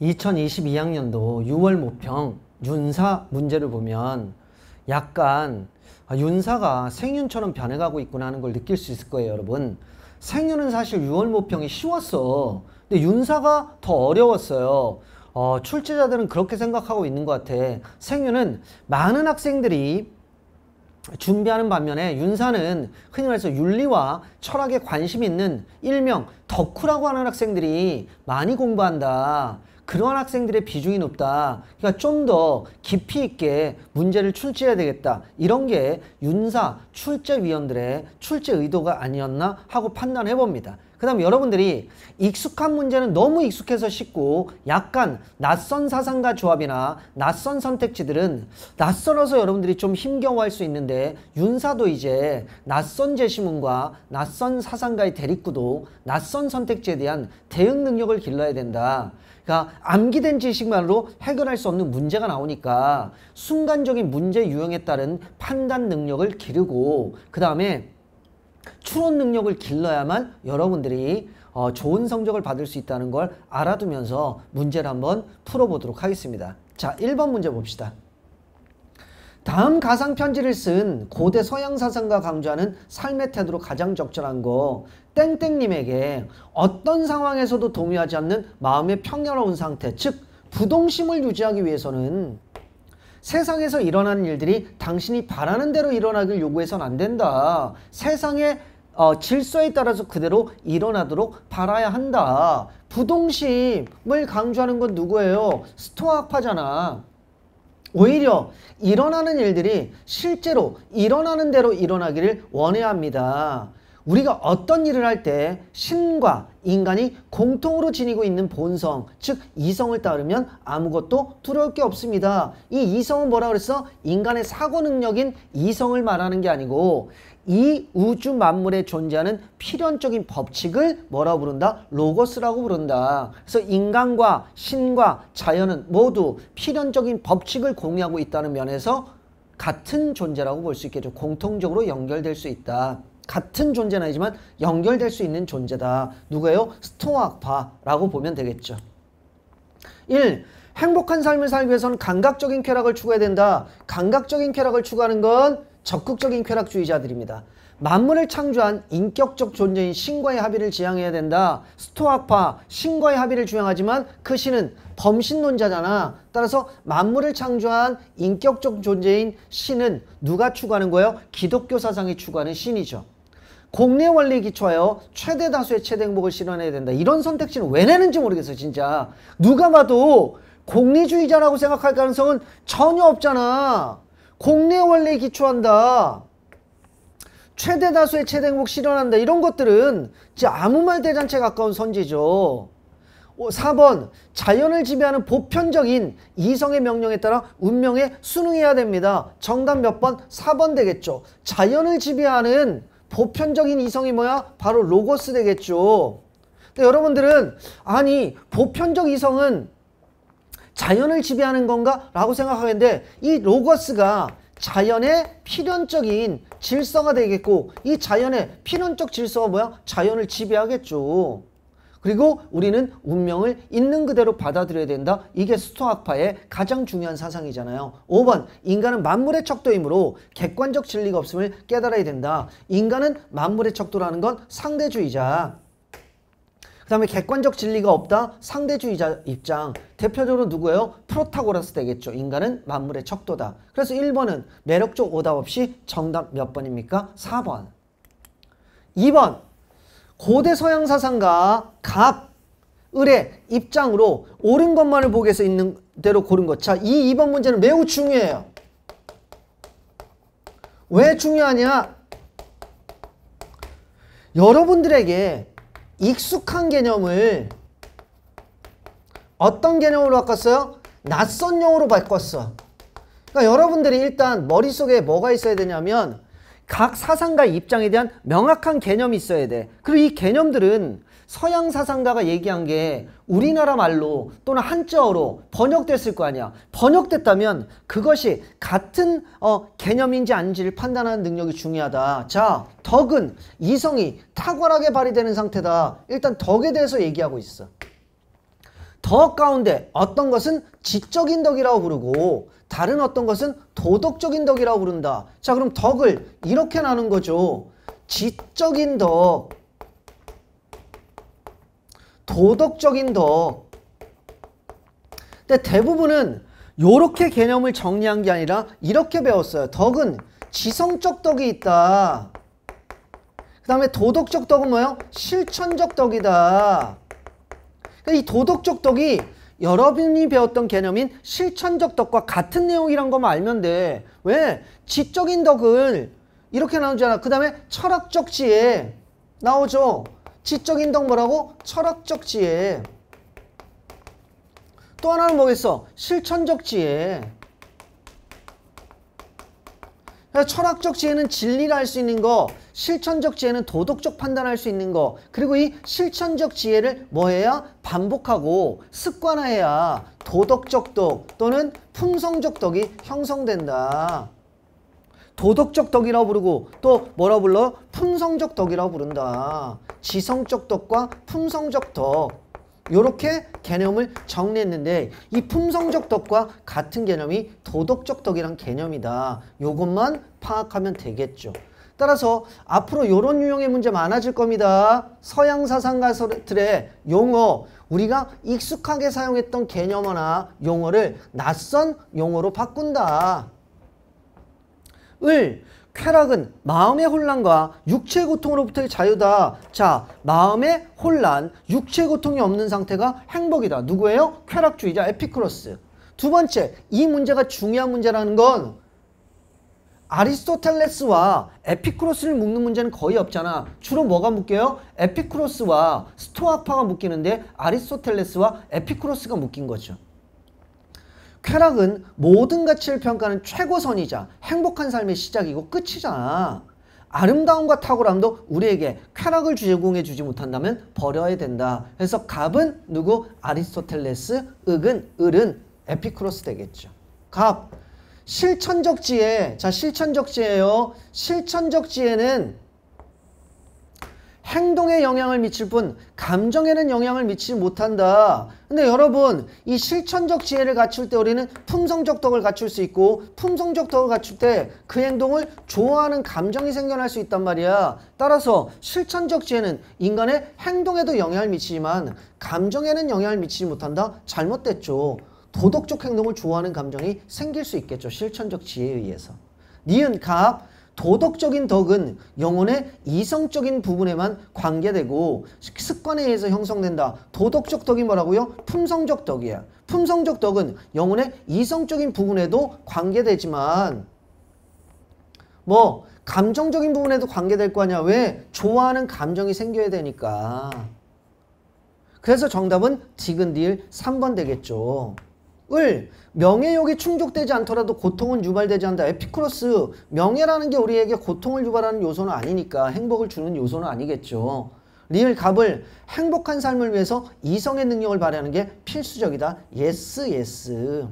2022학년도 6월 모평 윤사 문제를 보면 약간 아, 윤사가 생윤처럼 변해가고 있구나 하는 걸 느낄 수 있을 거예요 여러분 생윤은 사실 6월 모평이 쉬웠어 근데 윤사가 더 어려웠어요 어, 출제자들은 그렇게 생각하고 있는 것 같아 생윤은 많은 학생들이 준비하는 반면에 윤사는 흔히 말해서 윤리와 철학에 관심 있는 일명 덕후라고 하는 학생들이 많이 공부한다 그러한 학생들의 비중이 높다. 그러니까 좀 더 깊이 있게 문제를 출제해야 되겠다. 이런 게 윤사 출제위원들의 출제 의도가 아니었나 하고 판단해 봅니다. 그 다음에 여러분들이 익숙한 문제는 너무 익숙해서 쉽고 약간 낯선 사상과 조합이나 낯선 선택지들은 낯설어서 여러분들이 좀 힘겨워할 수 있는데 윤사도 이제 낯선 제시문과 낯선 사상과의 대립구도 낯선 선택지에 대한 대응 능력을 길러야 된다. 그러니까 암기된 지식만으로 해결할 수 없는 문제가 나오니까 순간적인 문제 유형에 따른 판단 능력을 기르고 그 다음에 추론 능력을 길러야만 여러분들이 어, 좋은 성적을 받을 수 있다는 걸 알아두면서 문제를 한번 풀어보도록 하겠습니다. 자, 1번 문제 봅시다. 다음 가상편지를 쓴 고대 서양 사상과 강조하는 삶의 태도로 가장 적절한 거 땡땡님에게 어떤 상황에서도 동의하지 않는 마음의 평화로운 상태 즉 부동심을 유지하기 위해서는 세상에서 일어나는 일들이 당신이 바라는 대로 일어나길 요구해선 안 된다. 세상의 어, 질서에 따라서 그대로 일어나도록 바라야 한다. 부동심을 강조하는 건 누구예요? 스토아파잖아. 오히려 일어나는 일들이 실제로 일어나는 대로 일어나기를 원해야 합니다. 우리가 어떤 일을 할 때 신과 인간이 공통으로 지니고 있는 본성, 즉 이성을 따르면 아무것도 두려울 게 없습니다. 이 이성은 뭐라 그랬어? 인간의 사고 능력인 이성을 말하는 게 아니고 이 우주 만물에 존재하는 필연적인 법칙을 뭐라 부른다? 로고스라고 부른다. 그래서 인간과 신과 자연은 모두 필연적인 법칙을 공유하고 있다는 면에서 같은 존재라고 볼 수 있겠죠. 공통적으로 연결될 수 있다. 같은 존재는 아니지만 연결될 수 있는 존재다. 누구예요? 스토아파라고 보면 되겠죠. 1. 행복한 삶을 살기 위해서는 감각적인 쾌락을 추구해야 된다. 감각적인 쾌락을 추구하는 건 적극적인 쾌락주의자들입니다. 만물을 창조한 인격적 존재인 신과의 합의를 지향해야 된다. 스토아파 신과의 합의를 주장하지만 그 신은 범신론자잖아. 따라서 만물을 창조한 인격적 존재인 신은 누가 추구하는 거예요? 기독교 사상이 추구하는 신이죠. 공리 원리 기초하여 최대 다수의 최대 행복을 실현해야 된다. 이런 선택지는 왜 내는지 모르겠어, 진짜. 누가 봐도 공리주의자라고 생각할 가능성은 전혀 없잖아. 공리 원리에 기초한다. 최대 다수의 최대 행복 실현한다. 이런 것들은 진짜 아무 말 대잔치에 가까운 선지죠. 4번 어, 자연을 지배하는 보편적인 이성의 명령에 따라 운명에 순응해야 됩니다. 정답 몇 번? 4번 되겠죠. 자연을 지배하는 보편적인 이성이 뭐야? 바로 로고스 되겠죠. 근데 여러분들은 아니 보편적 이성은 자연을 지배하는 건가? 라고 생각하는데 이 로고스가 자연의 필연적인 질서가 되겠고 이 자연의 필연적 질서가 뭐야? 자연을 지배하겠죠. 그리고 우리는 운명을 있는 그대로 받아들여야 된다. 이게 스토아파의 가장 중요한 사상이잖아요. 5번 인간은 만물의 척도이므로 객관적 진리가 없음을 깨달아야 된다. 인간은 만물의 척도라는 건 상대주의자. 그 다음에 객관적 진리가 없다 상대주의자 입장 대표적으로 누구예요? 프로타고라스 되겠죠. 인간은 만물의 척도다. 그래서 1번은 매력적 오답 없이 정답 몇 번입니까? 4번 2번 고대 서양 사상가 갑, 을의 입장으로 옳은 것만을 보기 해서 있는 대로 고른 것. 자, 이 2번 문제는 매우 중요해요. 왜 중요하냐? 여러분들에게 익숙한 개념을 어떤 개념으로 바꿨어요? 낯선 용어로 바꿨어. 그러니까 여러분들이 일단 머릿속에 뭐가 있어야 되냐면 각 사상가 입장에 대한 명확한 개념이 있어야 돼. 그리고 이 개념들은 서양 사상가가 얘기한 게 우리나라 말로 또는 한자어로 번역됐을 거 아니야. 번역됐다면 그것이 같은 어, 개념인지 아닌지를 판단하는 능력이 중요하다. 자, 덕은 이성이 탁월하게 발휘되는 상태다. 일단 덕에 대해서 얘기하고 있어. 덕 가운데 어떤 것은 지적인 덕이라고 부르고 다른 어떤 것은 도덕적인 덕이라고 부른다. 자 그럼 덕을 이렇게 나는 거죠. 지적인 덕, 도덕적인 덕. 근데 대부분은 이렇게 개념을 정리한 게 아니라 이렇게 배웠어요. 덕은 지성적 덕이 있다. 그 다음에 도덕적 덕은 뭐예요? 실천적 덕이다. 그러니까 이 도덕적 덕이 여러분이 배웠던 개념인 실천적 덕과 같은 내용이란 것만 알면 돼. 왜? 지적인 덕을 이렇게 나누잖아그 다음에 철학적 지혜 나오죠. 지적인 덕 뭐라고? 철학적 지혜. 또 하나는 뭐겠어? 실천적 지혜. 철학적 지혜는 진리를 할 수 있는 거, 실천적 지혜는 도덕적 판단할 수 있는 거 그리고 이 실천적 지혜를 뭐해야 반복하고 습관화해야 도덕적 덕 또는 품성적 덕이 형성된다 도덕적 덕이라고 부르고 또 뭐라 불러? 품성적 덕이라고 부른다 지성적 덕과 품성적 덕이렇게 개념을 정리했는데 이 품성적 덕과 같은 개념이 도덕적 덕이란 개념이다 요것만 파악하면 되겠죠 따라서 앞으로 이런 유형의 문제 많아질 겁니다. 서양 사상가들의 용어, 우리가 익숙하게 사용했던 개념어나 용어를 낯선 용어로 바꾼다. 을, 쾌락은 마음의 혼란과 육체 고통으로부터의 자유다. 자, 마음의 혼란, 육체 고통이 없는 상태가 행복이다. 누구예요? 쾌락주의자 에피크로스. 두 번째, 이 문제가 중요한 문제라는 건 아리스토텔레스와 에피크로스를 묶는 문제는 거의 없잖아. 주로 뭐가 묶여요? 에피크로스와 스토아파가 묶이는데 아리스토텔레스와 에피크로스가 묶인 거죠. 쾌락은 모든 가치를 평가하는 최고선이자 행복한 삶의 시작이고 끝이잖아. 아름다움과 탁월함도 우리에게 쾌락을 제공해 주지 못한다면 버려야 된다. 그래서 갑은 누구? 아리스토텔레스, ы 은 을은 에피크로스 되겠죠. 갑, 실천적지혜자 실천적지예요. 실천적지혜는 행동에 영향을 미칠 뿐 감정에는 영향을 미치지 못한다. 근데 여러분 이 실천적 지혜를 갖출 때 우리는 품성적 덕을 갖출 수 있고 품성적 덕을 갖출 때 그 행동을 좋아하는 감정이 생겨날 수 있단 말이야. 따라서 실천적 지혜는 인간의 행동에도 영향을 미치지만 감정에는 영향을 미치지 못한다? 잘못됐죠. 도덕적 행동을 좋아하는 감정이 생길 수 있겠죠. 실천적 지혜에 의해서. 니은 갑 도덕적인 덕은 영혼의 이성적인 부분에만 관계되고 습관에 의해서 형성된다. 도덕적 덕이 뭐라고요? 품성적 덕이야. 품성적 덕은 영혼의 이성적인 부분에도 관계되지만 뭐 감정적인 부분에도 관계될 거 아니야. 왜? 좋아하는 감정이 생겨야 되니까. 그래서 정답은 지근 딜 3번 되겠죠. 을 명예욕이 충족되지 않더라도 고통은 유발되지 않다 에피쿠로스 명예라는 게 우리에게 고통을 유발하는 요소는 아니니까 행복을 주는 요소는 아니겠죠. 리을 갑을 행복한 삶을 위해서 이성의 능력을 발휘하는 게 필수적이다. 예스 예스.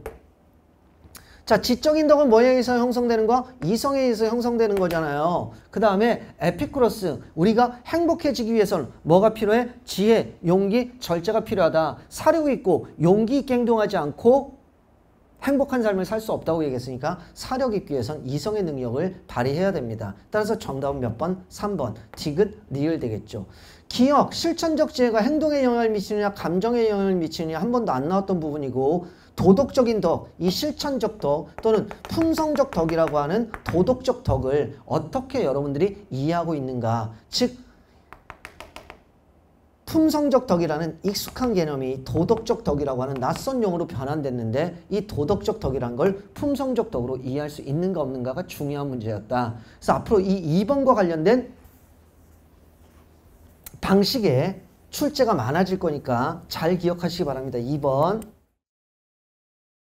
자, 지적 인덕은 뭐에 의해서 형성되는 거? 이성에 의해서 형성되는 거잖아요. 그 다음에 에피쿠로스, 우리가 행복해지기 위해서는 뭐가 필요해? 지혜, 용기, 절제가 필요하다. 사력이 있고 용기 있게 행동하지 않고 행복한 삶을 살 수 없다고 얘기했으니까 사려 깊기 위해선 이성의 능력을 발휘해야 됩니다. 따라서 정답은 몇 번? 3번. 디귿, 리을 되겠죠. 기억, 실천적 지혜가 행동에 영향을 미치느냐 감정에 영향을 미치느냐 한 번도 안 나왔던 부분이고 도덕적인 덕, 이 실천적 덕 또는 품성적 덕이라고 하는 도덕적 덕을 어떻게 여러분들이 이해하고 있는가 즉 품성적 덕이라는 익숙한 개념이 도덕적 덕이라고 하는 낯선 용어로 변환됐는데 이 도덕적 덕이란 걸 품성적 덕으로 이해할 수 있는가 없는가가 중요한 문제였다. 그래서 앞으로 이 2번과 관련된 방식의 출제가 많아질 거니까 잘 기억하시기 바랍니다. 2번